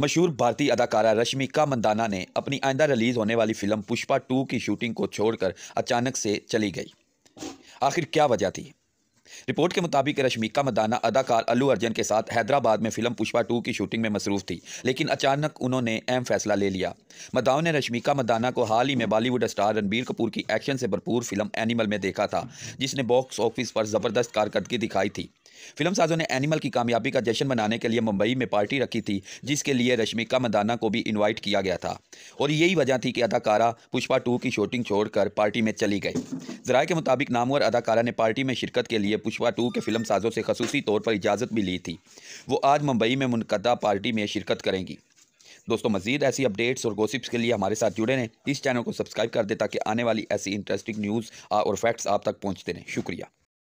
मशहूर भारतीय अदाकारा रश्मिका मंदाना ने अपनी आइंदा रिलीज होने वाली फिल्म पुष्पा टू की शूटिंग को छोड़कर अचानक से चली गई आखिर क्या वजह थी रिपोर्ट के मुताबिक रश्मिका मदाना अदाकार अल्लू अर्जन के साथ हैदराबाद में फिल्म पुष्पा टू की शूटिंग में मसरूफ थी लेकिन अचानक उन्होंने अहम फैसला ले लिया मदाओं ने रश्मिका मदाना को हाल ही में बॉलीवुड स्टार रणबीर कपूर की एक्शन से भरपूर फिल्म एनिमल में देखा था जिसने बॉक्स ऑफिस पर ज़बरदस्त कारकर्दगी दिखाई थी फिल्म साजों ने एनिमल की कामयाबी का जश्न मनाने के लिए मुंबई में पार्टी रखी थी जिसके लिए रश्मिका मदाना को भी इनवाइट किया गया था और यही वजह थी कि अदाकारा पुष्पा टू की शूटिंग छोड़कर पार्टी में चली गई जरा के मुताबिक नामवर अदाकारा ने पार्टी में शिरकत के लिए पुष्पा टू के फिल्म साजों से खसूसी तौर पर इजाज़त भी ली थी वो आज मुंबई में मुनदा पार्टी में शिरकत करेंगी दोस्तों मजीद ऐसी अपडेट्स और गोसिप्स के लिए हमारे साथ जुड़े रहें इस चैनल को सब्सक्राइब कर दें ताकि आने वाली ऐसी इंटरेस्टिंग न्यूज़ और फैक्ट्स आप तक पहुँचते रहें शुक्रिया